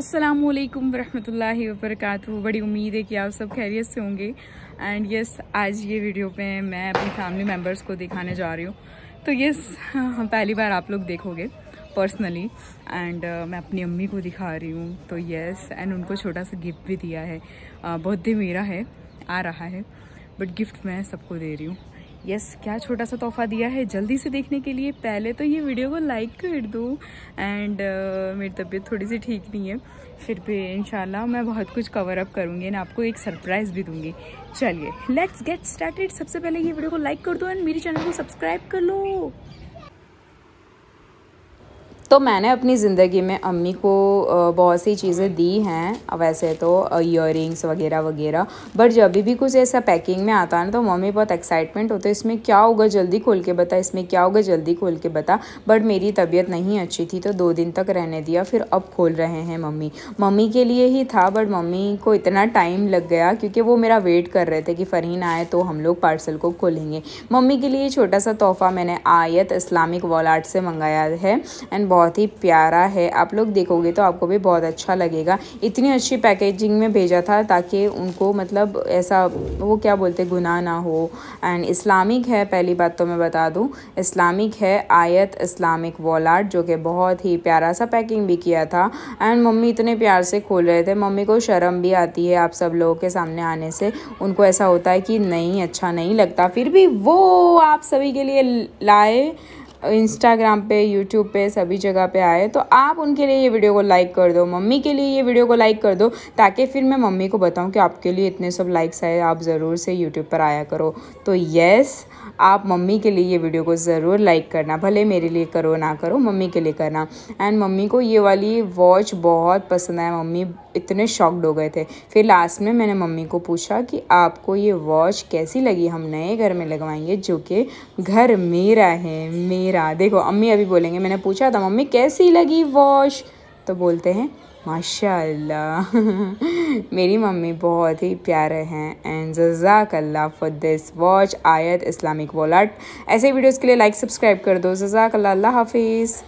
अस्सलाम वालेकुम वरहमतुल्लाहि वबरकत बड़ी उम्मीद है कि आप सब खैरियत से होंगे एंड यस आज ये वीडियो पे मैं अपनी फैमिली मेम्बर्स को दिखाने जा रही हूँ तो यस हाँ, पहली बार आप लोग देखोगे पर्सनली एंड uh, मैं अपनी अम्मी को दिखा रही हूँ तो यस एंड उनको छोटा सा गिफ्ट भी दिया है बर्थडे uh, मेरा है आ रहा है बट गिफ्ट मैं सबको दे रही हूँ यस क्या छोटा सा तोहफा दिया है जल्दी से देखने के लिए पहले तो ये वीडियो को लाइक कर दो एंड uh, मेरी तबीयत थोड़ी सी ठीक नहीं है फिर भी इन मैं बहुत कुछ कवर अप करूँगी एंड आपको एक सरप्राइज़ भी दूँगी चलिए लेट्स गेट स्टार्टेड सबसे पहले ये वीडियो को लाइक कर दो एंड मेरे चैनल को सब्सक्राइब कर लो तो मैंने अपनी ज़िंदगी में अम्मी को बहुत सी चीज़ें दी हैं वैसे तो इयर वगैरह वगैरह बट जब भी कुछ ऐसा पैकिंग में आता है ना तो मम्मी बहुत एक्साइटमेंट होते इसमें क्या होगा जल्दी खोल के बता इसमें क्या होगा जल्दी खोल के बता बट मेरी तबीयत नहीं अच्छी थी तो दो दिन तक रहने दिया फिर अब खोल रहे हैं मम्मी मम्मी के लिए ही था बट मम्मी को इतना टाइम लग गया क्योंकि वो मेरा वेट कर रहे थे कि फ़रीन आए तो हम लोग पार्सल को खोलेंगे मम्मी के लिए छोटा सा तोहफ़ा मैंने आयत इस्लामिक वॉल आर्ट से मंगाया है एंड बहुत ही प्यारा है आप लोग देखोगे तो आपको भी बहुत अच्छा लगेगा इतनी अच्छी पैकेजिंग में भेजा था ताकि उनको मतलब ऐसा वो क्या बोलते गुनाह ना हो एंड इस्लामिक है पहली बात तो मैं बता दूँ इस्लामिक है आयत इस्लामिक वॉल आर्ट जो कि बहुत ही प्यारा सा पैकिंग भी किया था एंड मम्मी इतने प्यार से खोल रहे थे मम्मी को शर्म भी आती है आप सब लोगों के सामने आने से उनको ऐसा होता है कि नहीं अच्छा नहीं लगता फिर भी वो आप सभी के लिए लाए इंस्टाग्राम पे यूट्यूब पे सभी जगह पे आए तो आप उनके लिए ये वीडियो को लाइक कर दो मम्मी के लिए ये वीडियो को लाइक कर दो ताकि फिर मैं मम्मी को बताऊँ कि आपके लिए इतने सब लाइक्स आए आप ज़रूर से यूट्यूब पर आया करो तो येस आप मम्मी के लिए ये वीडियो को ज़रूर लाइक करना भले मेरे लिए करो ना करो मम्मी के लिए करना एंड मम्मी को ये वाली वॉच बहुत पसंद आया मम्मी इतने शॉक्ड हो गए थे फिर लास्ट में मैंने मम्मी को पूछा कि आपको ये वॉच कैसी लगी हम नए घर में लगवाएंगे जो कि घर मेरा है मेरा देखो अम्मी अभी बोलेंगे मैंने पूछा था मम्मी कैसी लगी वॉच तो बोलते हैं माशाल्लाह मेरी मम्मी बहुत ही प्यारे हैं एंड जजाकल्ला फॉर दिस वॉच आयत इस्लामिक वॉलट ऐसे वीडियोज़ के लिए लाइक सब्सक्राइब कर दो जजाकल्ला हाफिज़